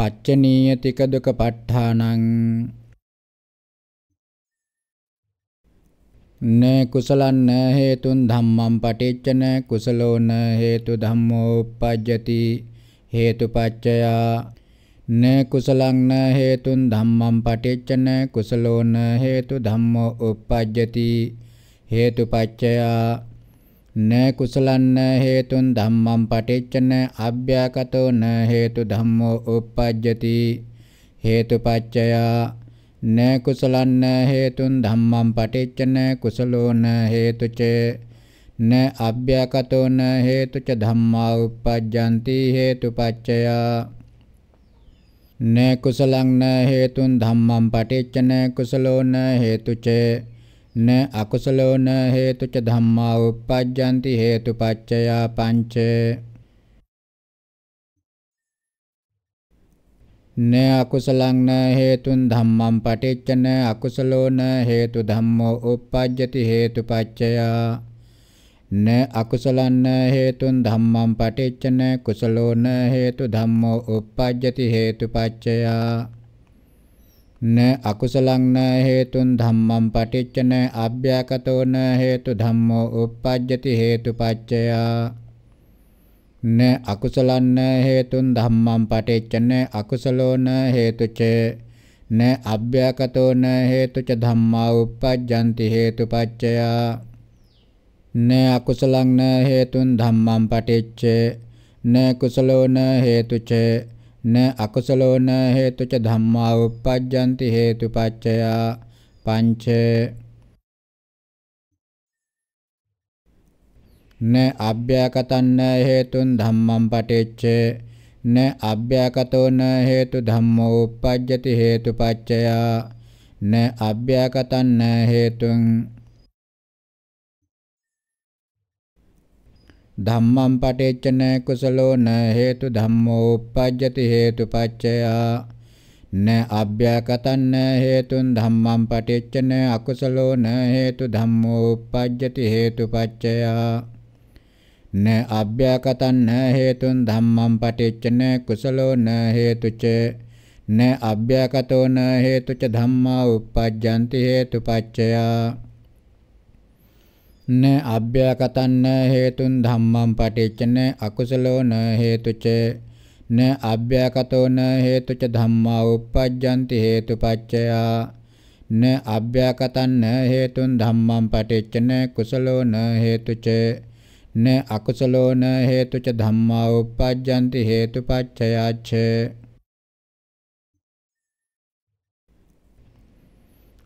පච්චනීයතික දුක ප ဋ ාණං න කුසලන්න හේතුන් ධම්මං පටිච්චන කුසලෝන හේතු ධම්මෝ uppajjati හේතුපච්චයා න කුසලං න හේතුන් ධම්මං පටිච්චන කුසලෝන හේතු ධම්මෝ uppajjati හේතුපච්චයා न कुशल न हेतु धम्म पटिच न अव्याकतो न हेतुधम्मो उपपद्यति हेतुपच्चया न कुशल न हेतु धम्म पटिच न कुशलो न हेतु च न अव्याकतो न हेतु च धम्मा हेतुपच्चया न कुशल न हेतु धम्म पटिच न कुशलो न हेतु න අකුසලෝන හේතුච ධම්මා uppajjanti හේතුපච්චයා පංච න අකුසලං න හේතුන් ධම්මං පටිච්චන අකුසලෝන හේතු ධම්මෝ uppajjati හේතුපච්චයා න අකුසලං හේතුන් ධම්මං පටිච්චන කුසලෝන හේතු ධම්මෝ uppajjati හේතුපච්චයා न अकुशल न हेतुं धम्मं पठिच्च न अव्याकतो न हेतुधम्मो उपज्यति हेतुपाच्यया न अकुशल न हेतुं धम्मं पठिच्च न अकुशलो न हेतु च न अव्याकतो न हेतु धम्म धम्मा उपपद्यन्ति न अकुशलं न हेतुं धम्मं न कुशलो न हेतु න අකුසලෝ න හේතුච ධම්මා uppajjanti හේතුපච්චය පංච න අභ්‍යකතන්න හේතුන් ධම්මං පටිච්ච න අභ්‍යකතෝ න හේතු ධම්මෝ uppajjati හේතුපච්චය න අභ්‍යකතන්න හේතුන් धम्म पटेच न कुशलो न हेतु धम्मोपजति हेतुपचया न अव्यकतं न हेतुं धम्म पटेच न अकुशलो न हेतु धम्मोपजति हेतुपचया न अव्यकतं न हेतुं धम्मं पठेच्च न कुशलो न हेतु च न अव्यकतो न हेतु च धम्मा उपजन्ति हेतुपचया න අභ්‍යකතන්න හේතුන් ධම්මං පටිච්චන අකුසලෝ න හේතුච න අභ්‍යකතෝ න හේතුච ධම්මා uppajjanti හේතුපච්චයා න අභ්‍යකතන්න හේතුන් ධම්මං පටිච්චන කුසලෝ න හේතුච න අකුසලෝ න හේතුච ධම්මා uppajjanti හේතුපච්චයාච්ච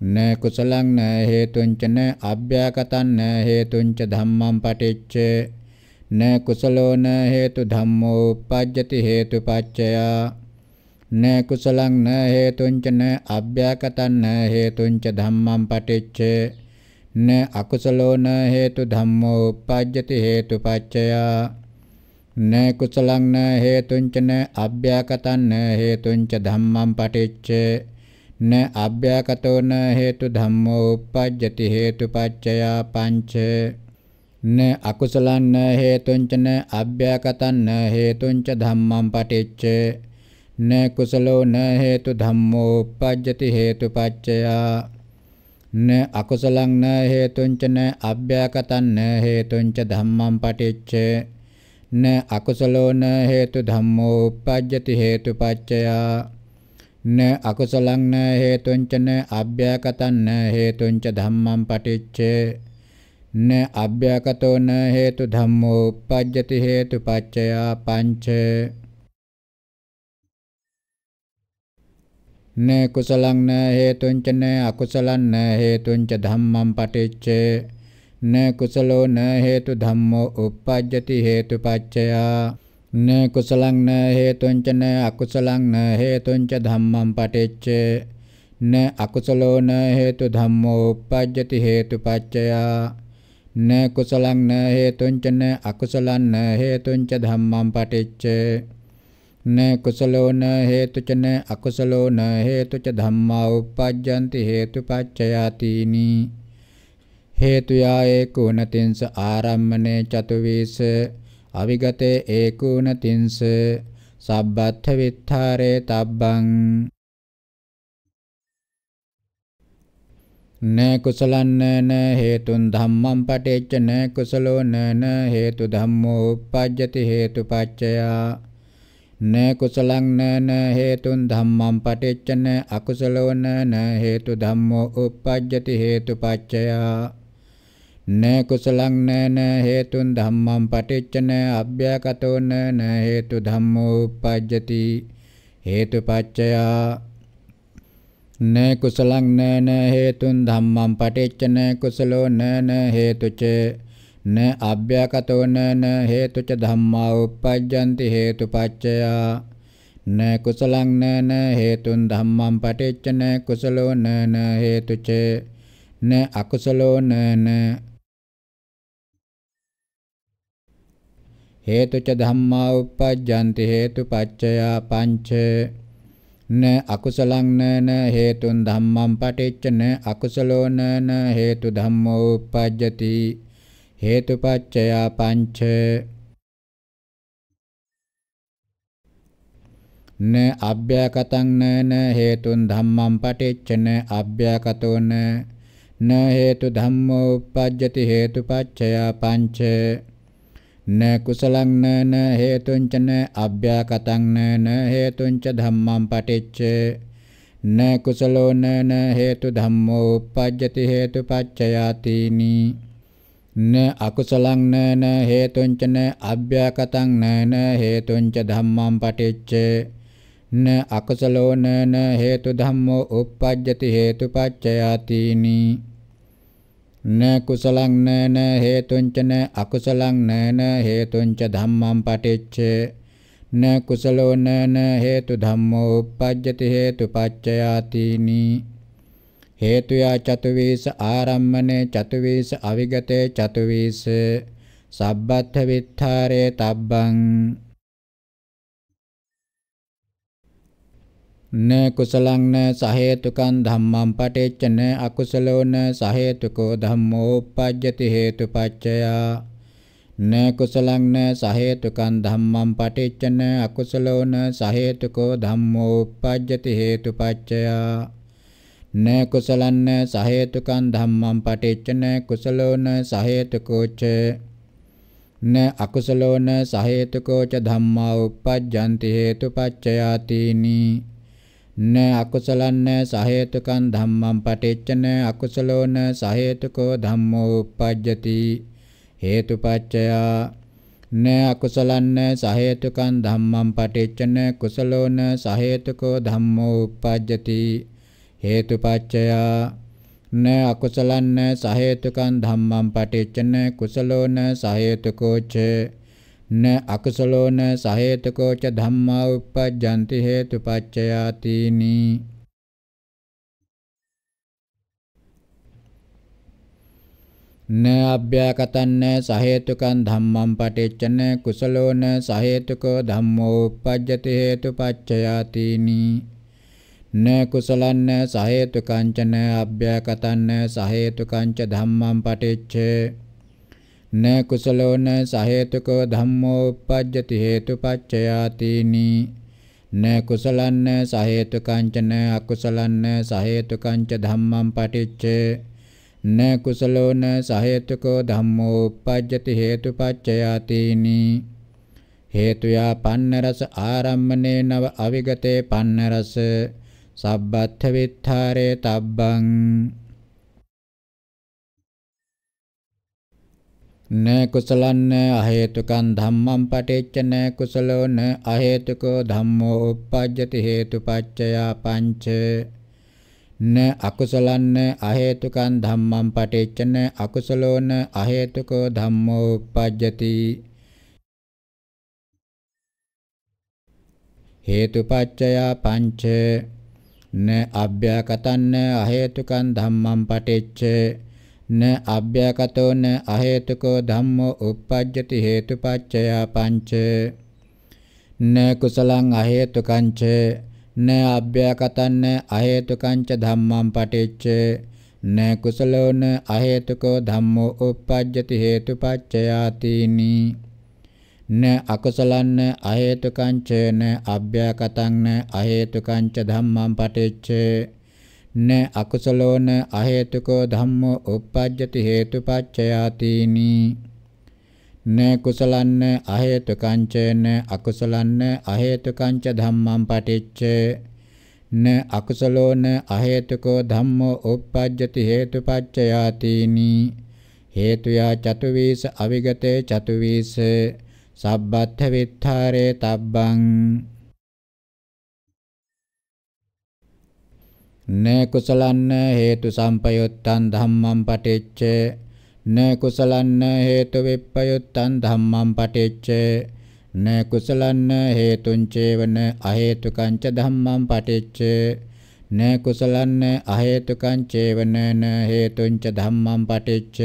න කුසලං න හේතුංච න අභ්‍යාකතං න හේතුංච ධම්මං පටිච්ච න කුසලෝ න හේතු ධම්මෝ උපජ්ජති හේතුපච්චයා න කුසලං න හේතුංච න අභ්‍යාකතං න හේතුංච ධම්මං පටිච්ච න අකුසලෝ න හේතු ධම්මෝ උපජ්ජති හේතුපච්චයා න කුසලං න හේතුං ච න අභ්‍යාකතං න හේතුං ච ධම්මං පටිච්ච न आव्याकतो न हेतुधम्मोपजति हेतुपाच्यया पाञ्च न न हेतुञ्च न न हेतुञ्च धम्मं पटिच न कुशलो न हेतुधम्मोपजति हेतुपाच्यया न अकुशल न हेतुञ्च न न हेतुञ्च धम्म पटिच न अकुशलो न हेतुधम्मोपजति हेतुपाच्यया න අකුසලං න හේතුංච න අභ්‍යකතං න හේතුංච ධම්මං පටිච්ච න අභ්‍යකතෝ න හේතු ධම්මෝ uppajjati හේතු පච්චයා පංච න කුසලං න හේතුංච න අකුසලං න හේතුංච ධම්මං පටිච්ච න කුසලෝ න හේතු ධම්මෝ uppajjati හේතු පච්චයා न कुशलं न हेतुञ्च न अकुशलं न हेतुञ्च धम्मं पठेच्च न अकुशलो न हेतुधम्मोपपद्यति हेतुपच्चया न कुशलं न हेतुञ्च न अकुशलं न हेतुञ्च धम्मं पठेच्च न कुशलो न हेतुच न अकुशलो न हेतुच धम्मा उपपद्यन्ति हेतुपच्चया तीनि हेतुया एकोनतिंस आरम्भने चतुर्विश අවිගතේ ඒකුණ තින්ස සබ්බත්ථ විත්තරේ තබ්බං න කුසලන්න න හේතුන් ධම්මං පටිච්ච න කුසලෝ න න හේතු ධම්මෝ uppajjati හේතුපච්චයා න කුසලං න න හේතුන් ධම්මං පටිච්ච න අකුසලෝ න න හේතු ධම්මෝ uppajjati හේතුපච්චයා न कुशल न न हेतु धम्म पटिच न अभ्यगतो न न हेतुधम्मोपजति हेतुपच्चया न कुशल न न हेतु धम्म पटिच न कुशलो न न हेतु च न अभ्यगतो न न हेतु च धम्मा हेतुपच्चया न कुशल न न हेतु धम्म पटिच न कुशलो न न हेतु च न अकुशलो न न හේතුච ධම්මා uppajjanti හේතුපච්චයා පංච න අකුසලං නන හේතුන් ධම්මං පටිච්ච න අකුසලෝ නන හේතු ධම්මෝ uppajjati හේතුපච්චයා පංච න අභ්‍යකතං නන හේතුන් ධම්මං පටිච්ච න අභ්‍යකතෝ න හේතු ධම්මෝ uppajjati හේතුපච්චයා පංච න කුසලං නන හේතුං චන අභ්‍යාකතං නන හේතුං ච ධම්මං පටිච්ච න කුසලෝ නන හේතු ධම්මෝ uppajjati හේතු පච්චයාතිනි න අකුසලං නන හේතුං චන අභ්‍යාකතං නන හේතුං ච ධම්මං පටිච්ච න අකුසලෝ නන හේතු ධම්මෝ uppajjati හේතු පච්චයාතිනි න කුසලං නන හේතුංච න අකුසලං නන හේතුංච ධම්මං පටිච්ච න කුසලෝ නන හේතු ධම්මෝ uppajjati හේතු පච්චයාතිනි හේතුයා චතුවීස ආරම්මනේ චතුවීස අවිගතේ චතුවීස සබ්බත්ථ විත්තරේ තබ්බං න කුසලං න සහේතුකං ධම්මං පටිච්ච න අකුසලෝ න සහේතුකෝ ධම්මෝ uppajjati හේතුපච්චයා න කුසලං න සහේතුකං ධම්මං පටිච්ච න අකුසලෝ න සහේතුකෝ ධම්මෝ uppajjati හේතුපච්චයා න කුසලං න සහේතුකං ධම්මං පටිච්ච න කුසලෝ න සහේතුකෝ ච න අකුසලෝ න සහේතුකෝ ච ධම්මා uppajjanti හේතුපච්චයාතිනී න අකුසලන්න සහේතුකං ධම්මං පටිච්චන අකුසලෝන සහේතුකෝ ධම්මෝ uppajjati හේතුපච්චය න අකුසලන්න සහේතුකං ධම්මං පටිච්චන කුසලෝන සහේතුකෝ ධම්මෝ uppajjati හේතුපච්චය න අකුසලන්න සහේතුකං ධම්මං පටිච්චන කුසලෝන සහේතුකෝ ච න අකුසලෝන සහේතකෝච ධම්මා උප්පජ්ජಂತಿ හේතුපච්චයාතිනි න අභ්‍යාකතන්න සහේතුකං ධම්මං පටිච්චන කුසලෝන සහේතුකෝ ධම්මෝ උප්පජ්ජති හේතුපච්චයාතිනි න කුසලන්න සහේතුකංචන අභ්‍යාකතන්න සහේතුකංච ධම්මං පටිච්චේ න කුසලෝන සහේතුකෝ ධම්මෝ uppajjati හේතුපච්චයාතිනි න කුසලන්න සහේතුකංචන අකුසලන්න සහේතුකංච ධම්මං පටිච්ච න කුසලෝන සහේතුකෝ ධම්මෝ uppajjati හේතුපච්චයාතිනි හේතුයා පන්න රස ආරම්මනේ නව අවිගතේ පන්න රස සබ්බත්ථ විත්තරේ තබ්බං න කුසලන්න අහේතුකං ධම්මං පටිච්ච න කුසලෝ න අහේතුකෝ ධම්මෝ uppajjati හේතුපච්චයා පංච න අකුසලන්න අහේතුකං ධම්මං පටිච්ච න අකුසලෝ න අහේතුකෝ ධම්මෝ uppajjati හේතුපච්චයා පංච න අභ්‍යකතන්න අහේතුකං ධම්මං පටිච්ච න අභ්‍යකතෝ න අහේතුකෝ ධම්මෝ uppajjati හේතුපච්චයා පංච න කුසලං අහේතුකං ච න අභ්‍යකතං න අහේතුකං ච ධම්මං පටිච්ච න කුසලෝ න අහේතුකෝ ධම්මෝ uppajjati හේතුපච්චයා තීනි න අකුසලං න අහේතුකං ච න අභ්‍යකතං න අහේතුකං ච ධම්මං පටිච්ච න අකුසලෝන අහේතුකෝ ධම්මෝ uppajjati හේතුපච්චයාතිනි න කුසලන්න අහේතුකං ච න අකුසලන්න අහේතුකං ච ධම්මං පටිච්ච න අකුසලෝන අහේතුකෝ ධම්මෝ uppajjati හේතුපච්චයාතිනි හේතුයා චතුවිස අවිගතේ චතුවිස සබ්බත්ථ විත්තරේ තබ්බං න කුසලන්න හේතු සම්පයුත්තං ධම්මං පටිච්ච න කුසලන්න හේතු විප්පයුත්තං ධම්මං පටිච්ච න කුසලන්න හේතුං චේවන අහේතුකං ච ධම්මං පටිච්ච න කුසලන්න අහේතුකං චේවන න හේතුං ච ධම්මං පටිච්ච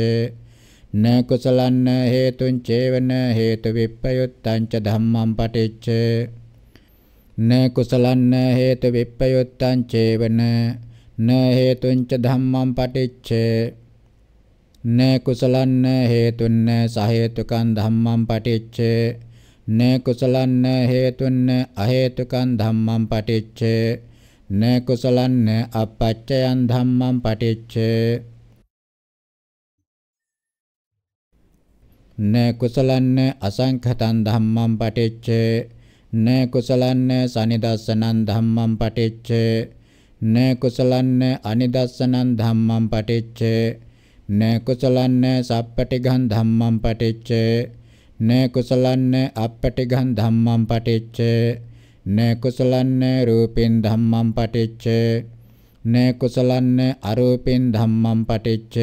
න කුසලන්න හේතුං චේවන හේතු විප්පයුත්තං ච ධම්මං පටිච්ච න කුසලන්න හේතු විප්පයුත්තං චේවන න හේතුංච ධම්මං පටිච්ච න කුසලන්න හේතුන්න සහේතුකං ධම්මං පටිච්ච න කුසලන්න හේතුන්න අහේතුකං ධම්මං පටිච්ච න කුසලන්න අපච්චයන් ධම්මං පටිච්ච න කුසලන්න අසංඛතං ධම්මං පටිච්ච න කුසලන්න සනිදස්සනං ධම්මං පටිච්ච න කුසලන්න අනිදස්සනං ධම්මං පටිච්ච න කුසලන්න සප්පටිඝං ධම්මං පටිච්ච න කුසලන්න අප්පටිඝං ධම්මං පටිච්ච න කුසලන්න රූපෙන් ධම්මං පටිච්ච න කුසලන්න අරූපෙන් ධම්මං පටිච්ච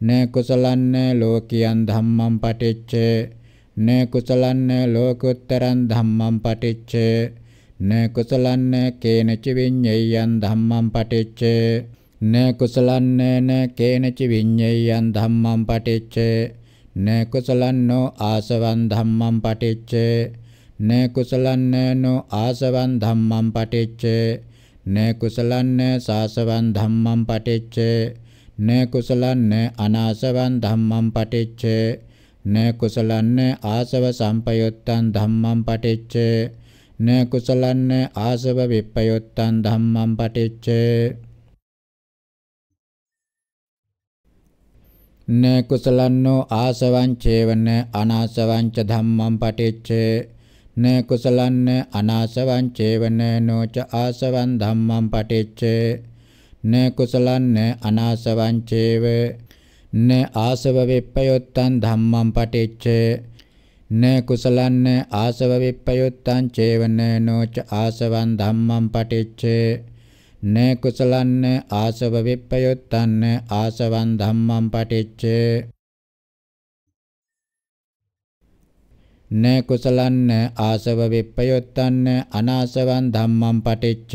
න කුසලන්න ලෝකියන් ධම්මං පටිච්ච න කුසලන්න ලෝකුත්තරං ධම්මං පටිච්ච න කුසලන්න කේනච විඤ්ඤයං ධම්මං පටිච්ච න කුසලන්න න කේනච විඤ්ඤයං ධම්මං පටිච්ච න කුසලන්නෝ ආසවං ධම්මං පටිච්ච න කුසලන්න නෝ ආසවං ධම්මං පටිච්ච න කුසලන්න සාසවං ධම්මං පටිච්ච න කුසලන්න අනාසවං ධම්මං පටිච්ච න කුසලන්න ආසව සම්පයුත්තං ධම්මං පටිච්ච න කුසලන්න ආසව විප්පයුත්තං ධම්මං පටිච්ච න කුසලන්නෝ ආසවං චේවන අනාසවං ච ධම්මං පටිච්ච න කුසලන්න අනාසවං චේවන නොච ආසවං ධම්මං පටිච්ච න කුසලන්න අනාසවං චේව න ආසව විප්පයොත්තං ධම්මං පටිච්ච න කුසලන්න ආසව විප්පයොත්තං චේවන නොච ආසවං ධම්මං පටිච්ච න කුසලන්න ආසව විප්පයොත්තං ආසවං ධම්මං පටිච්ච න කුසලන්න ආසව විප්පයොත්තන්න අනාසවං ධම්මං පටිච්ච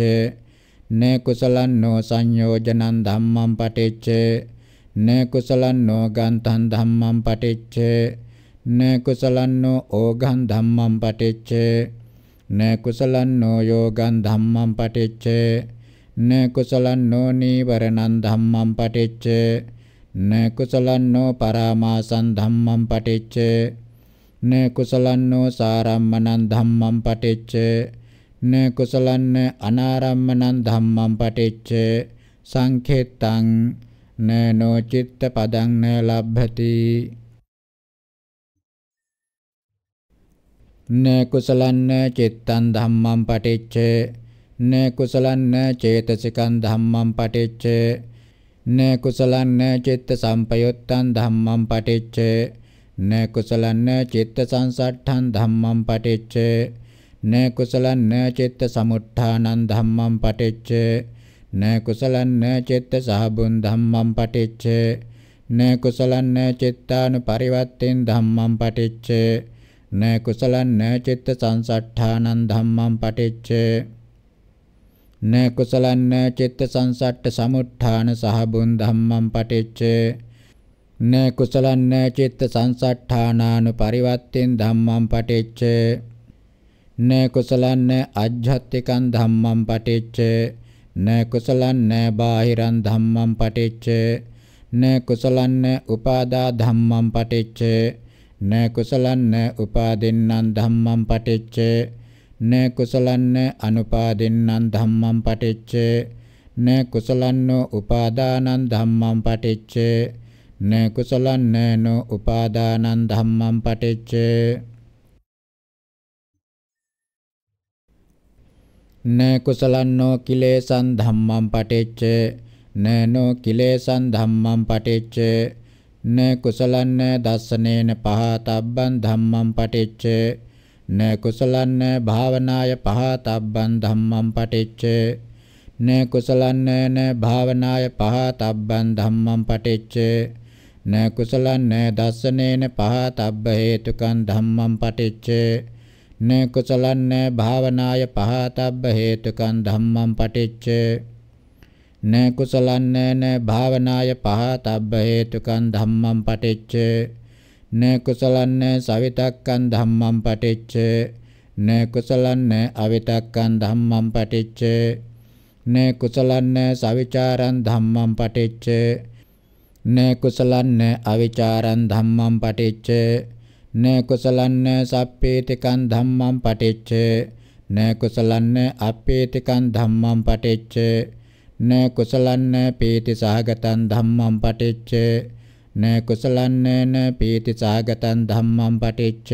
න කුසලන්නෝ සංයෝජනං ධම්මං පටිච්ච න කුසලං නෝගන්තං ධම්මං පටිච්ච න කුසලං නෝ ඕගං ධම්මං පටිච්ච න කුසලං නෝ යෝගං ධම්මං පටිච්ච න කුසලං නෝ නීවරණං ධම්මං පටිච්ච න කුසලං නෝ පරාමාසං ධම්මං පටිච්ච න කුසලන්නෝ සාරම්මනං ධම්මං පටිච්ච න කුසලන්න අනාරම්මනං ධම්මං පටිච්ච සංඛෙත්තං න නොචිත්ත පදං න ලබ්භති න කුසලන්න චිත්තං ධම්මං පටිච්ච න කුසලන්න චේතසිකං ධම්මං පටිච්ච න කුසලන්න චිත්ත සම්පයුත්තං ධම්මං පටිච්ච න කුසලන්න චිත්ත සංසට්ඨං ධම්මං පටිච්ච න කුසලන්න චිත්ත සමුත්ථානං ධම්මං පටිච්ච න කුසලං න චෙත්ත සහබුන් ධම්මං පටිච්ච න කුසලං න චිත්තානු පරිවත්තෙන් ධම්මං පටිච්ච න කුසලං න චිත්ත සංසට්ඨානං ධම්මං පටිච්ච න කුසලං න චිත්ත සංසට්ඨ සමුත්ථාන සහබුන් ධම්මං පටිච්ච න කුසලං න චිත්ත සංසට්ඨානානු පරිවත්තෙන් ධම්මං පටිච්ච න කුසලං න අජ්ජත්තිකං ධම්මං පටිච්ච න කුසලං න බාහිරං ධම්මං පටිච්ච න කුසලං න උපාදා ධම්මං පටිච්ච න කුසලං න උපාදින්නම් ධම්මං පටිච්ච න කුසලං න අනුපාදින්නම් ධම්මං පටිච්ච න කුසලං නො උපාදානං ධම්මං පටිච්ච න කුසලං නෝ උපාදානං ධම්මං පටිච්ච න කුසලන්නෝ කිලේසං ධම්මං පටිච්ච නනෝ කිලේසං ධම්මං පටිච්ච න කුසලන්න දස්සනේන පහතබ්බං ධම්මං පටිච්ච න කුසලන්න භාවනාය පහතබ්බං ධම්මං පටිච්ච න කුසලන්න න භාවනාය පහතබ්බං ධම්මං පටිච්ච න කුසලන්න දස්සනේන පහතබ්බ හේතුකං ධම්මං පටිච්ච න කුසලං න භාවනාය පහතබ්බ හේතුකං ධම්මං පටිච්ච න කුසලං න න භාවනාය පහතබ්බ හේතුකං ධම්මං පටිච්ච න කුසලං න සවිතක්කං ධම්මං පටිච්ච න කුසලං න අවිතක්කං ධම්මං පටිච්ච න කුසලං න සවිචාරං ධම්මං පටිච්ච න කුසලං න අවිචාරං ධම්මං පටිච්ච න කුසලන්න සප්පේතිකං ධම්මං පටිච්ච න කුසලන්න අපේතිකං ධම්මං පටිච්ච න කුසලන්න පීති සහගතං ධම්මං පටිච්ච න කුසලන්න න පීති සහගතං ධම්මං පටිච්ච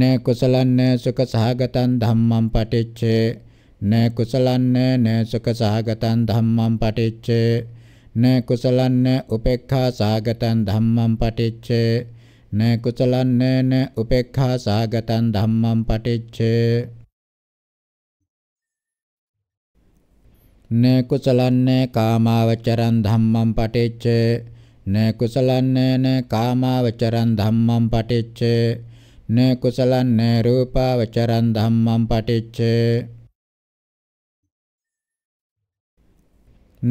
න කුසලන්න සුඛ සහගතං ධම්මං පටිච්ච න කුසලන්න න සුඛ සහගතං ධම්මං පටිච්ච න කුසලන්න උපේක්ඛා සහගතං ධම්මං පටිච්ච න කුසලං නේන උපේක්ඛා සාගතං ධම්මං පටිච්ච න කුසලං කාමාවචරං ධම්මං පටිච්ච න කුසලං කාමාවචරං ධම්මං පටිච්ච න කුසලං රූපාවචරං ධම්මං පටිච්ච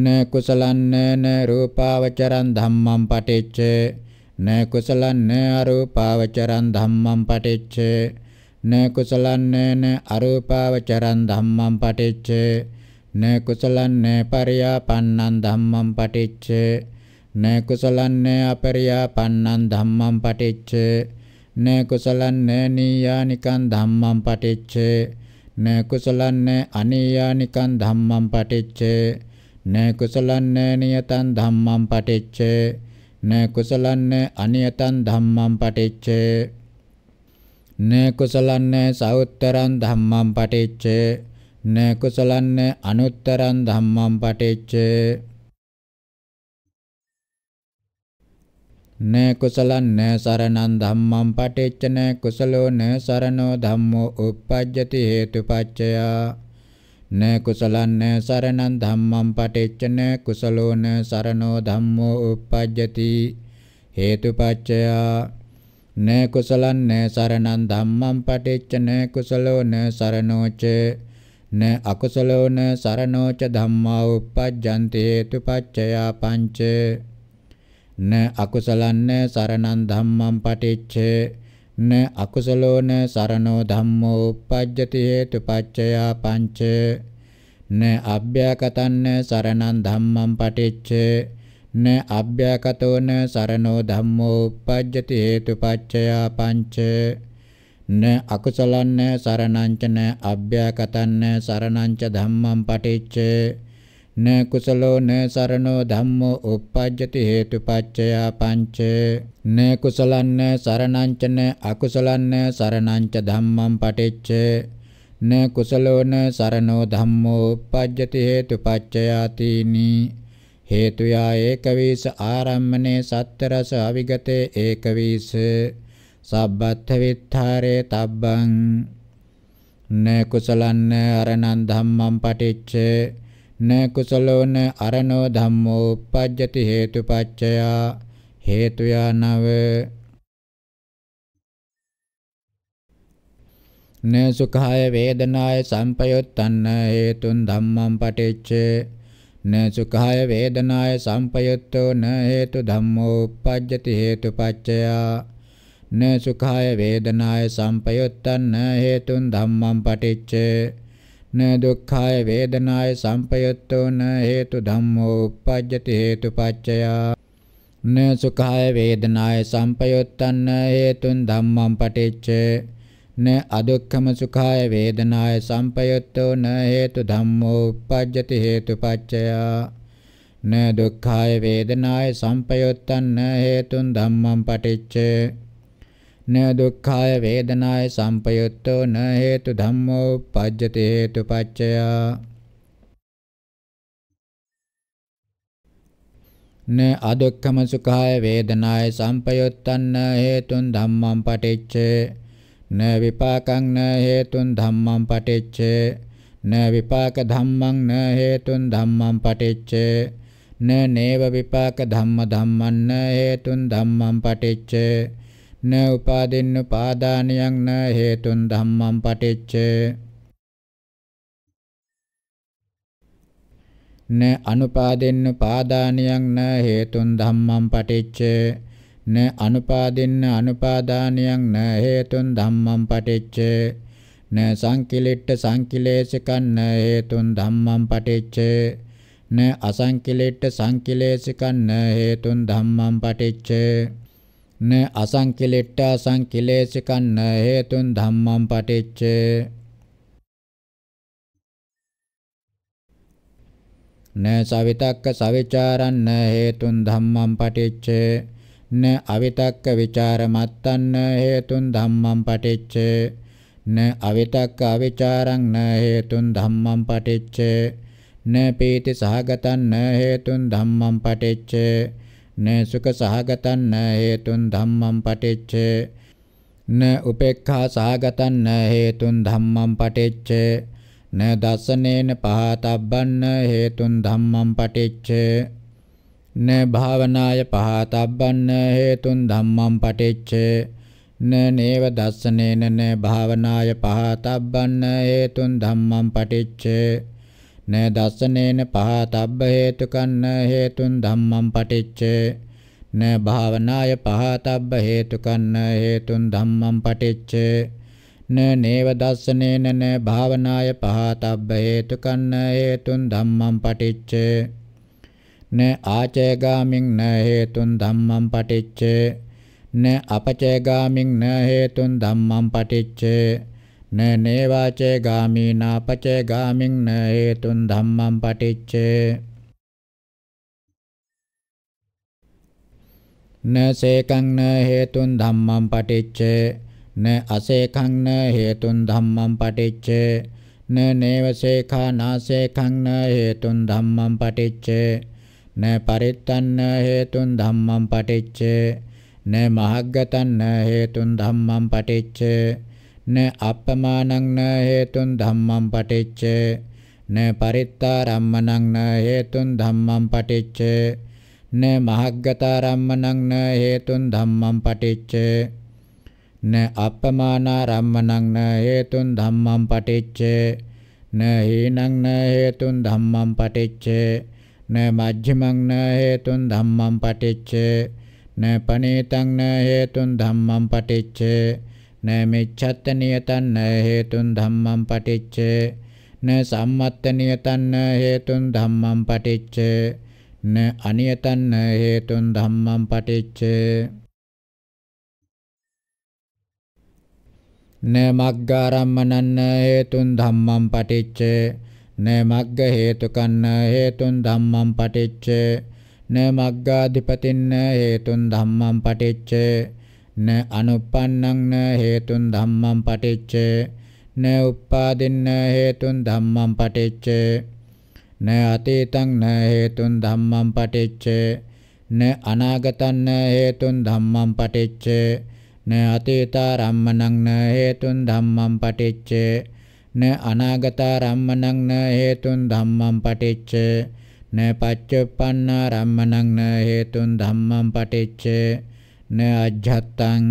න කුසලං රූපාවචරං ධම්මං පටිච්ච න කුසලං න අරූපාවචරං ධම්මං පටිච්ච න කුසලං න අරූපාවචරං ධම්මං පටිච්ච න කුසලං න පරියාපන්නං ධම්මං පටිච්ච න කුසලං න අපරියාපන්නං ධම්මං පටිච්ච න කුසලං න නීයානිකං ධම්මං පටිච්ච න කුසලං න අනීයානිකං ධම්මං පටිච්ච න කුසලං න නියතං ධම්මං පටිච්ච න කුසලන්න අනියතං ධම්මං පටිච්ච න කුසලන්න සවුත්තරං ධම්මං පටිච්ච න කුසලන්න අනුත්තරං ධම්මං පටිච්ච න කුසලන්න සරණං ධම්මං පටිච්ච න කුසලෝ න සරණෝ ධම්මෝ uppajjati හේතුපච්චයා න කුසලං සරණං ධම්මං පටිච්චන කුසලෝන සරණෝ ධම්මෝ uppajjati හේතුපච්චයා න කුසලං සරණං ධම්මං පටිච්චන කුසලෝන සරණෝ ච න අකුසලෝන සරණෝ ච ධම්මා uppajjanti හේතුපච්චයා පංච න අකුසලං සරණං ධම්මං පටිච්චේ න අකුසලෝන සරණෝ ධම්මෝ uppajjati hetupaccaya පංච න අභ්‍යකතන්න සරණං ධම්මං පටිච්ච න අභ්‍යකතෝන සරණෝ ධම්මෝ uppajjati hetupaccaya පංච න අකුසලන්න සරණං ච න අභ්‍යකතන්න සරණං ච ධම්මං පටිච්ච න කුසලෝ න සරණෝ ධම්මෝ uppajjati හේතුපච්චයා පංච න කුසලන්න සරණං ච න අකුසලන්න සරණං ච ධම්මං පටිච්ච න කුසලෝ න සරණෝ ධම්මෝ uppajjati හේතුපච්චයා තීනි හේතු යා ඒකවිස ආරම්මනේ සත්තරස අවිගතේ ඒකවිස සබ්බත්ථ විත්තරේ තබ්බං න කුසලන්න අරණං ධම්මං පටිච්ච න කුසලෝ න අරණෝ ධම්මෝ uppajjati හේතුපච්චයා හේතුයා නව න සුඛාය වේදනාය සම්පයොත්තන්න හේතුන් ධම්මං පටිච්ච න සුඛාය වේදනාය සම්පයොත්තෝ න හේතු ධම්මෝ uppajjati හේතුපච්චයා න සුඛාය වේදනාය සම්පයොත්තන්න හේතුන් ධම්මං පටිච්ච න දුක්ඛාය වේදනාය සම්පයුත්තෝ න හේතු ධම්මෝ uppajjati හේතුපච්චයා න සුඛාය වේදනාය සම්පයුත්තං හේතුන් ධම්මං පටිච්ච න අදුක්ඛම සුඛාය වේදනාය සම්පයුත්තෝ න හේතු ධම්මෝ uppajjati හේතුපච්චයා න දුක්ඛාය වේදනාය සම්පයුත්තං හේතුන් ධම්මං පටිච්ච න දුක්ඛාය වේදනාය සම්පයුත්තෝ න හේතු ධම්මෝ uppajjati හේතුපච්චය න අදුක්ඛම සුඛාය වේදනාය සම්පයුත්තන්න හේතුන් ධම්මං පටිච්ච න විපාකං න හේතුන් ධම්මං පටිච්ච න විපාක ධම්මං න හේතුන් ධම්මං පටිච්ච න නේව විපාක ධම්ම ධම්මං න හේතුන් ධම්මං පටිච්ච න උපාදින්නුපාදානියං න හේතුන් ධම්මං පටිච්ච න අනුපාදින්නුපාදානියං න හේතුන් ධම්මං පටිච්ච න අනුපාදින්න අනුපාදානියං න හේතුන් ධම්මං පටිච්ච න සංකිලිට්ඨ සංකිලේශකං න හේතුන් ධම්මං පටිච්ච න අසංකිලිට්ඨ සංකිලේශකං න හේතුන් ධම්මං පටිච්ච න අසංකිලිට්ඨා සංකිලේශිකන්න හේතුන් ධම්මං පටිච්ච න සවිතක්ක සවිචාරන්න හේතුන් ධම්මං පටිච්ච න අවිතක්ක විචාරමත්තන්න හේතුන් ධම්මං පටිච්ච න අවිතක්ක අවිචාරං න හේතුන් ධම්මං පටිච්ච න පීති සහගතන්න හේතුන් ධම්මං පටිච්ච න සුඛ සහගතං න හේතුන් ධම්මං පටිච්ච න උපේක්ඛා සහගතං න හේතුන් ධම්මං පටිච්ච න දසනේන පහතබ්බන්න හේතුන් ධම්මං පටිච්ච න භාවනාය පහතබ්බන්න හේතුන් ධම්මං පටිච්ච න නේව දස්සනේන න භාවනාය පහතබ්බන්න හේතුන් ධම්මං පටිච්ච න දස්සනේන පහතබ්බ හේතුකන්න හේතුන් ධම්මං පටිච්ච න භාවනාය පහතබ්බ හේතුකන්න හේතුන් ධම්මං පටිච්ච න නේව දස්සනේන න භාවනාය පහතබ්බ හේතුකන්න හේතුන් ධම්මං පටිච්ච න ආචයගාමින් න හේතුන් ධම්මං පටිච්ච න අපචයගාමින් න හේතුන් ධම්මං පටිච්ච න නේවාචේ ගාමීනා පචේ ගාමින් න හේතුන් ධම්මං පටිච්චේ න සේකං න හේතුන් ධම්මං පටිච්චේ න අසේකං න හේතුන් ධම්මං පටිච්චේ න නේවසේඛා නාසේඛං න හේතුන් ධම්මං පටිච්චේ න පරිත්තන්න හේතුන් ධම්මං පටිච්චේ න මහග්ගතන්න හේතුන් ධම්මං පටිච්චේ න අප්පමානං න හේතුන් ධම්මං පටිච්ච න පරිත්තාරම්මණං න හේතුන් ධම්මං පටිච්ච න මහග්ගතාරම්මණං න හේතුන් ධම්මං පටිච්ච න අප්පමානාරම්මණං න හේතුන් ධම්මං පටිච්ච න හීනං න හේතුන් ධම්මං පටිච්ච න මජ්ක්‍ධිමං න හේතුන් ධම්මං පටිච්ච න පනේතං න හේතුන් ධම්මං පටිච්ච න මිච්ඡත්ත නියතන්න හේතුන් ධම්මං පටිච්ච න සම්මත්ත නියතන්න හේතුන් ධම්මං පටිච්ච න අනියතන්න හේතුන් ධම්මං පටිච්ච න මග්ගාරම්මනන්න හේතුන් ධම්මං පටිච්ච න මග්ග හේතුකන්න හේතුන් ධම්මං පටිච්ච න මග්ගාධිපතින්න හේතුන් ධම්මං පටිච්ච න අනුප්පන්නං න හේතුන් ධම්මං පටිච්ච න උප්පාදින්න හේතුන් ධම්මං පටිච්ච න අතීතං න හේතුන් ධම්මං පටිච්ච න අනාගතං න හේතුන් ධම්මං පටිච්ච න අතීතාරම්මණං න හේතුන් ධම්මං පටිච්ච න අනාගතාරම්මණං න හේතුන් ධම්මං පටිච්ච න පච්චුප්පන්නාරම්මණං න හේතුන් ධම්මං පටිච්ච න අජ්ජත්තං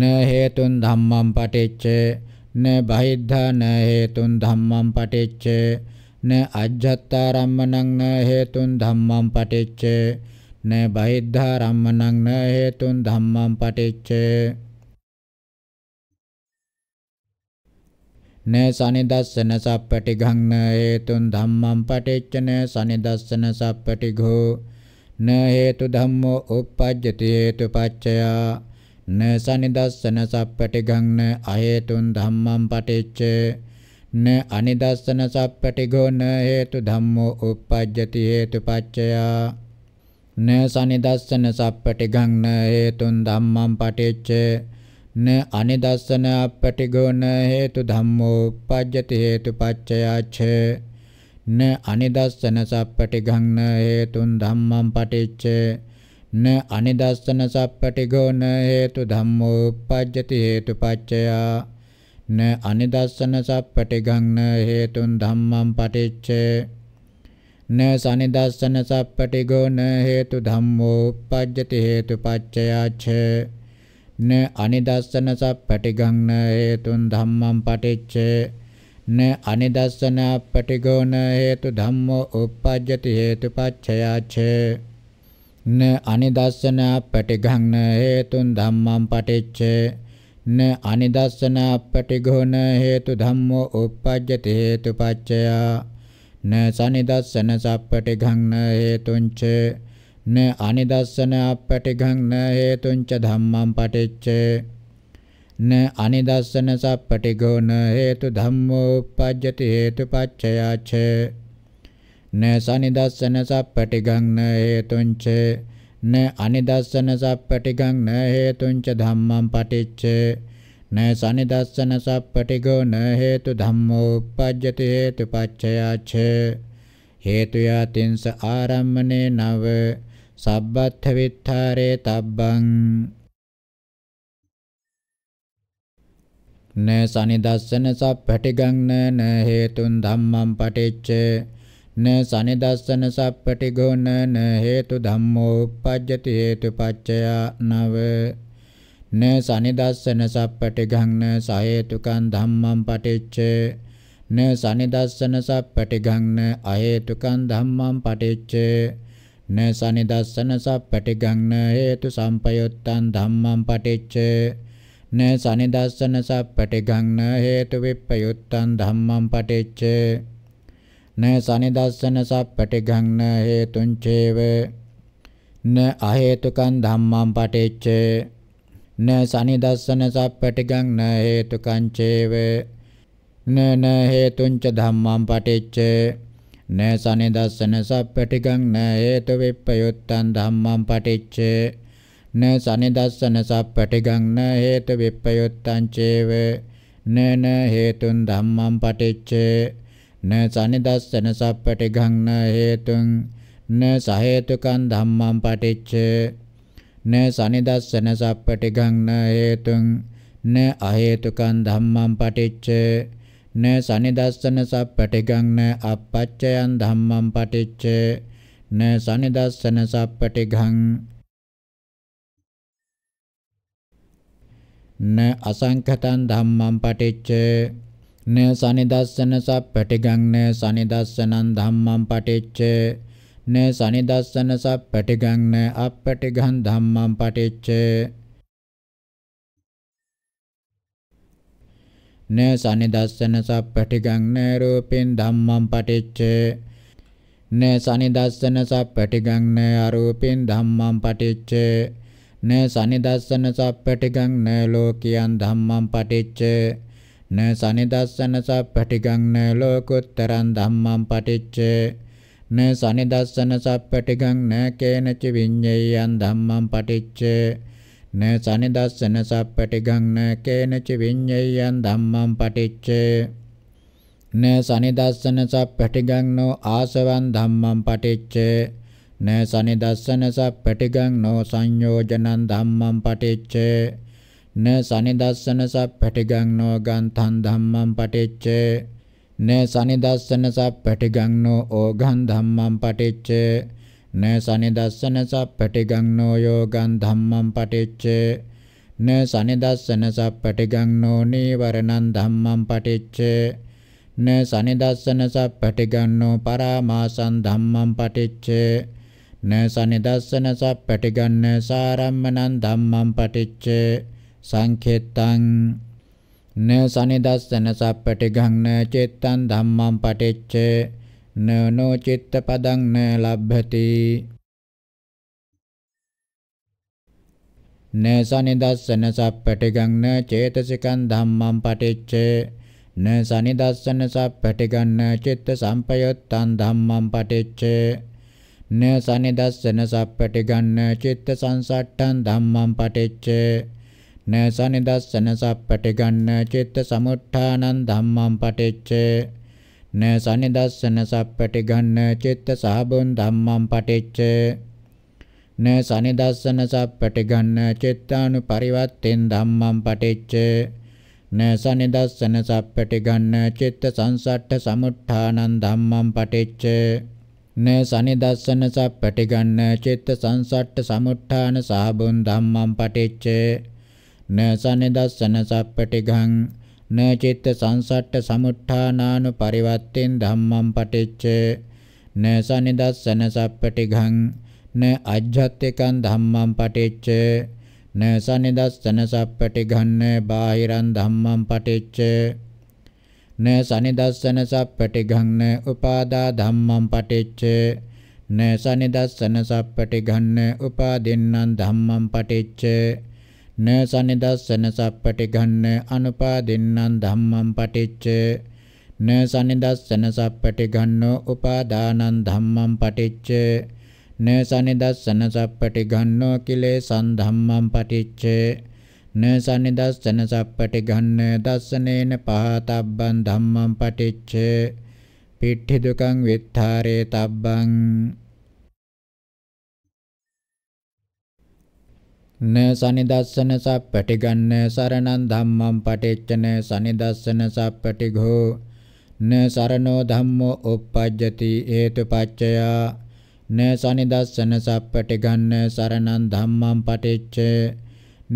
න හේතුන් ධම්මං පටිච්ච න බහිද්ධා න හේතුන් ධම්මං පටිච්ච න අජ්ජත්තාරම්මණං න හේතුන් ධම්මං පටිච්ච න බහිද්ධාරම්මණං න හේතුන් ධම්මං පටිච්ච න සනිදස්සන සප්පටිඝං හේතුන් ධම්මං පටිච්චන සනිදස්සන සප්පටිඝෝ න හේතු ධම්මෝ uppajjati හේතුපච්චය න සනිදස්සන සප්පටිඝං අහේතුන් ධම්මං පටිච්ච න අනිදස්සන සප්පටිඝෝ න හේතු ධම්මෝ uppajjati හේතුපච්චය න සනිදස්සන සප්පටිඝං හේතුන් ධම්මං පටිච්ච න අනිදස්සන අපටිගුණ හේතු ධම්මෝ පජ්ජති හේතු පච්චයාච න අනිදස්සන සප්පටිගං න හේතුන් ධම්මං පටිච්ච න අනිදස්සන සප්පටිගුණ හේතු ධම්මෝ පජ්ජති හේතු පච්චයා න අනිදස්සන සප්පටිගං න හේතුන් ධම්මං පටිච්ච න සනිදස්සන සප්පටිගුණ හේතු ධම්මෝ පජ්ජති හේතු පච්චයාච න අනිදස්සන සප්පටිගං හේතුන් ධම්මං පටිච්ච න අනිදස්සන පටිගෝන හේතු ධම්මෝ uppajjati හේතුපච්චයාච න අනිදස්සන පටිගං හේතුන් ධම්මං පටිච්ච න අනිදස්සන පටිගෝන හේතු ධම්මෝ uppajjati හේතුපච්චයා න සනිදස්සන සප්පටිගං හේතුංච න අනිදස්සන අපටිඝං න හේතුංච ධම්මං පටිච්ච න අනිදස්සන සප්පටිඝෝ න හේතු ධම්මෝ uppajjati හේතුපච්චයාච න සනිදස්සන සප්පටිඝං න හේතුංච න අනිදස්සන සප්පටිඝං න හේතුංච ධම්මං පටිච්ච න සනිදස්සන සප්පටිඝෝ න හේතු ධම්මෝ uppajjati හේතුපච්චයාච හේතු යතින්ස ආරම්මනේ නව සබ්බත්ථ විත්තරේ තබ්බං න සනිදස්සන සප්පටිගං න හේතුන් ධම්මං පටිච්ච න සනිදස්සන සප්පටිගොන න හේතු ධම්මෝ uppajjati හේතුපච්චය නව න සනිදස්සන සප්පටිගං න සහේතුකං ධම්මං පටිච්ච න සනිදස්සන සප්පටිගං න අහේතුකං ධම්මං පටිච්ච න සනිදස්සන සප්පටිගං න හේතු සම්පයුත්තං ධම්මං පටිච්ච න සනිදස්සන සප්පටිගං න හේතු විප්පයුත්තං ධම්මං පටිච්ච න සනිදස්සන සප්පටිගං න හේතුං චේව න අහේතුකං ධම්මං පටිච්ච න සනිදස්සන සප්පටිගං න හේතුකං චේව න න හේතුං ච ධම්මං පටිච්ච න සනිදස්සන සප්පටිකං න හේතු විප්පයුත්තං ධම්මං පටිච්ච න සනිදස්සන සප්පටිකං න හේතු විප්පයුත්තං චේව න න හේතුන් ධම්මං පටිච්ච න සනිදස්සන සප්පටිකං න හේතුං න සහේතුකං ධම්මං පටිච්ච න සනිදස්සන සප්පටිගං න හේතුං න අහේතුකං ධම්මං පටිච්ච න සනිදස්සන සප්පටිගං න අපච්චයන් ධම්මං පටිච්ච න සනිදස්සන සප්පටිගං න අසංඛතං ධම්මං පටිච්ච න සනිදස්සන සප්පටිගං න සනිදස්සනං ධම්මං පටිච්ච න සනිදස්සන සප්පටිගං න අප්පටිගං ධම්මං පටිච්ච න සනිදස්සන සප්පටිගං න රූපෙන් ධම්මං පටිච්ච න සනිදස්සන සප්පටිගං න අරූපෙන් ධම්මං පටිච්ච න සනිදස්සන සප්පටිගං න ලෝකියං ධම්මං පටිච්ච න සනිදස්සන සප්පටිගං න ලෝකුත්තරං ධම්මං පටිච්ච න සනිදස්සන සප්පටිගං න කේනච විඤ්ඤයං ධම්මං පටිච්ච න සනිදස්සන සප්පටිගං න කේනච විඤ්ඤයයන් ධම්මං පටිච්ච න සනිදස්සන සප්පටිගං නෝ ආසවං ධම්මං පටිච්ච න සනිදස්සන සප්පටිගං නෝ සංයෝජනං ධම්මං පටිච්ච න සනිදස්සන සප්පටිගං නෝ ගන්ධං ධම්මං පටිච්ච න සනිදස්සන සප්පටිගං නෝ ඕඝං ධම්මං පටිච්ච න සනිදස්සන සප්පටිගං නෝ යෝගං ධම්මං පටිච්ච න සනිදස්සන සප්පටිගං නෝ නීවරණං ධම්මං පටිච්ච න සනිදස්සන සප්පටිගං නෝ පරාමාසං ධම්මං පටිච්ච න සනිදස්සන සප්පටිගන්න සාරම්මනං ධම්මං පටිච්ච සංඛෙත්තං න සනිදස්සන සප්පටිගං න චෙත්තං ධම්මං පටිච්ච නනෝ චිත්ත පදං න ලබ්භති න සනිදස්සන සප්පටිගං න චේතසිකං ධම්මං පටිච්ච න සනිදස්සන සප්පටිගං න චිත්ත සම්පයුත්තං ධම්මං පටිච්ච න සනිදස්සන සප්පටිගං න චිත්ත සංසට්ඨං ධම්මං පටිච්ච න සනිදස්සන සප්පටිගං න චිත්ත සමුට්ඨානං ධම්මං පටිච්ච න සනිදස්සන සප්පටි ගන්න චිත්ත සහබුන් ධම්මං පටිච්ච න සනිදස්සන සප්පටි ගන්න චිත්තානු පරිවත්තෙන් ධම්මං පටිච්ච න සනිදස්සන සප්පටි ගන්න චිත්ත සංසට්ඨ සමුත්ථානං ධම්මං පටිච්ච න සනිදස්සන සප්පටි ගන්න චිත්ත සංසට්ඨ සමුත්ථාන සහබුන් ධම්මං පටිච්ච න සනිදස්සන සප්පටි ගන්න න චිත්ත සංසට්ඨ සමුට්ඨානානු පරිවත්තෙන් ධම්මං පටිච්ච න සනිදස්සන සප්පටිඝං න අජ්ජත්තිකං ධම්මං පටිච්ච න සනිදස්සන සප්පටිඝං න බාහිරං ධම්මං පටිච්ච න සනිදස්සන සප්පටිඝං න උපාදා ධම්මං පටිච්ච න සනිදස්සන සප්පටිඝං න උපාදින්නම් ධම්මං පටිච්ච න සනිදස්සන සප්පටි ගන්න අනුපාදින්නම් ධම්මම් පටිච්ච න සනිදස්සන සප්පටි ගන්නෝ උපාදානං ධම්මම් පටිච්ච න සනිදස්සන සප්පටි ගන්නෝ කිලේසං ධම්මම් පටිච්ච න සනිදස්සන සප්පටි ගන්න දස්සනේන පහතබ්බං ධම්මම් පටිච්ච පිට්ඨි දුකං විත්තරේ තබ්බං න සනිදස්සන සප්පටිගන්න සරණං ධම්මං පටිච්චන සනිදස්සන සප්පටිඝෝ න සරණෝ ධම්මෝ uppajjati හේතුපච්චය න සනිදස්සන සප්පටිගන්න සරණං ධම්මං පටිච්ච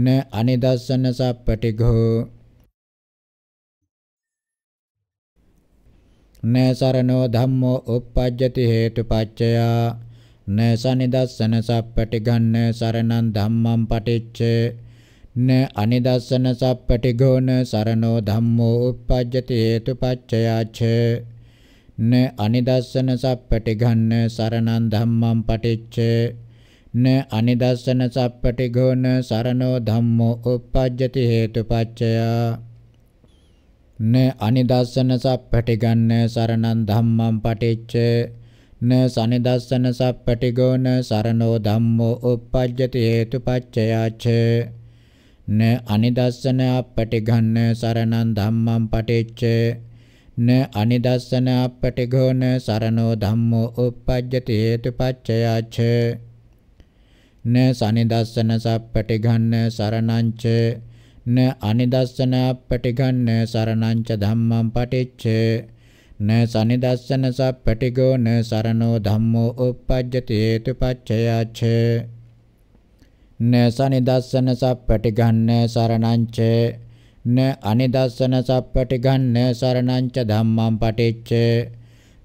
න අනිදස්සන සප්පටිඝෝ න සරණෝ ධම්මෝ uppajjati හේතුපච්චය න සනිදස්සන සප්පටිගන්න සරණං ධම්මං පටිච්ච න අනිදස්සන සප්පටිගෝන සරණෝ ධම්මෝ uppajjati හේතුපච්චයාච න අනිදස්සන සප්පටිගන්න සරණං ධම්මං පටිච්ච න අනිදස්සන සප්පටිගෝන සරණෝ ධම්මෝ uppajjati හේතුපච්චයා න අනිදස්සන සප්පටිගන්න සරණං ධම්මං පටිච්ච න සනිදස්සන සප්පටිගෝන සරණෝ ධම්මෝ uppajjati හේතුපච්චයාච න අනිදස්සන අපටිඝන්න සරණං ධම්මං පටිච්ච න අනිදස්සන අපටිඝෝන සරණෝ ධම්මෝ uppajjati හේතුපච්චයාච න සනිදස්සන සප්පටිඝන්න සරණංච න අනිදස්සන අපටිඝන්න සරණංච ධම්මං පටිච්ච න සනිදස්සන සප්පටිගෝ න සරණෝ ධම්මෝ uppajjati hetupaccayacch න සනිදස්සන සප්පටිගන්න සරණංච න අනිදස්සන සප්පටිගන්න සරණංච ධම්මං පටිච්ච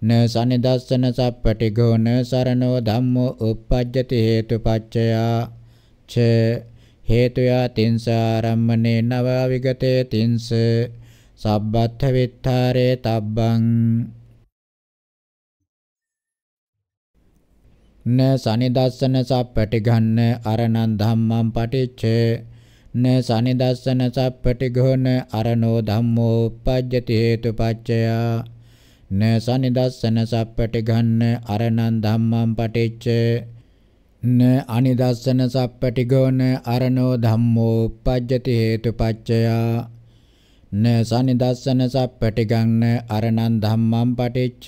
න සනිදස්සන සප්පටිගෝ න සරණෝ ධම්මෝ uppajjati hetupaccaya ච හේතුයා තින්ස ආරම්මනේ නව විගතේ තින්ස සබ්බත්ථ විත්තරේ තබ්බං න සනිදස්සන සප්පටිඝන්න අරණං ධම්මං පටිච්ච න සනිදස්සන සප්පටිඝෝන අරණෝ ධම්මෝ uppajjati hetupaccaya න සනිදස්සන සප්පටිඝන්න අරණං ධම්මං පටිච්ච න අනිදස්සන සප්පටිඝෝන අරණෝ ධම්මෝ uppajjati hetupaccaya න සනිදස්සන සප්පටිගන්න අරණං ධම්මං පටිච්ච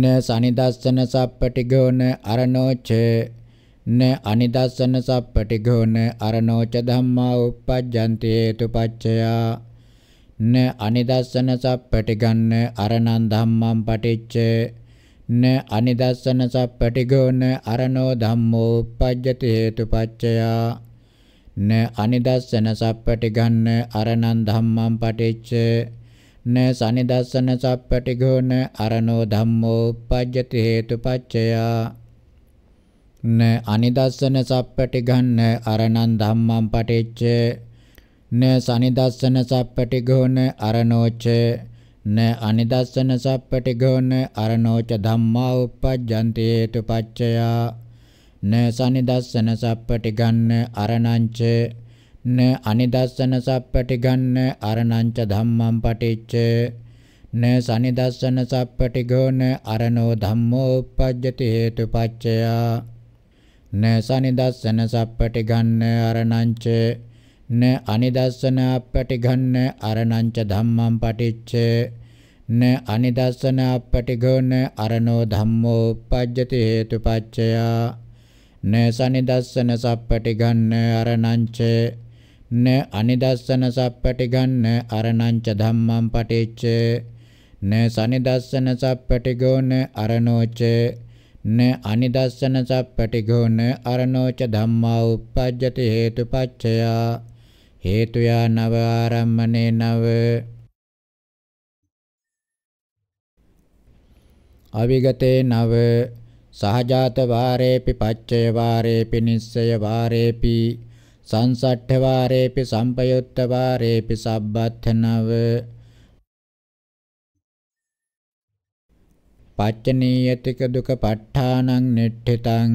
න සනිදස්සන සප්පටිගෝන අරණෝච න අනිදස්සන සප්පටිගෝන අරණෝච ධම්මා uppajjanti hetupaccaya න අනිදස්සන සප්පටිගන්න අරණං ධම්මං පටිච්ච න අනිදස්සන සප්පටිගෝන අරණෝ ධම්මෝ uppajjati hetupaccaya න අනිදස්සන සප්පටිගන්න අරණං ධම්මං පටිච්ච න සනිදස්සන සප්පටිගෝන අරණෝ ධම්මෝ උපජ්ජති හේතුපච්චයා න අනිදස්සන සප්පටිගන්න අරණං ධම්මං පටිච්ච න සනිදස්සන සප්පටිගෝන අරණෝච න අනිදස්සන සප්පටිගෝන අරණෝච ධම්මා උපජ්ජන්ති හේතුපච්චයා න සනිදස්සන සප්පටි ගන්න අරණංච න අනිදස්සන සප්පටි ගන්න අරණංච ධම්මං පටිච්ච න සනිදස්සන සප්පටි ගෝන අරණෝ ධම්මෝ uppajjati හේතුපච්චයා න සනිදස්සන සප්පටි ගන්න අරණංච න අනිදස්සන අපටි ගන්න අරණංච ධම්මං පටිච්ච න අනිදස්සන අපටි ගෝන අරණෝ ධම්මෝ uppajjati හේතුපච්චයා න සනිදස්සන සප්පටි ගන්න අරණංච න අනිදස්සන සප්පටි ගන්න අරණංච ධම්මං පටිච්ච න සනිදස්සන සප්පටි ගෝන අරණෝච න අනිදස්සන සප්පටි ගෝන අරණෝච ධම්මා උප්පජ්ජති හේතුපච්චයා හේතුයා නව ආරම්මනේ නව අවිගතේ නව සහජාත වාරේපි පච්චය වාරේපි නිස්සය වාරේපි සංසට්ඨ වාරේපි සම්පයුත්ත වාරේපි සබ්බත්ථනව පච්චනීයතික දුක ප ဋ ාණං නෙට්ඨිතං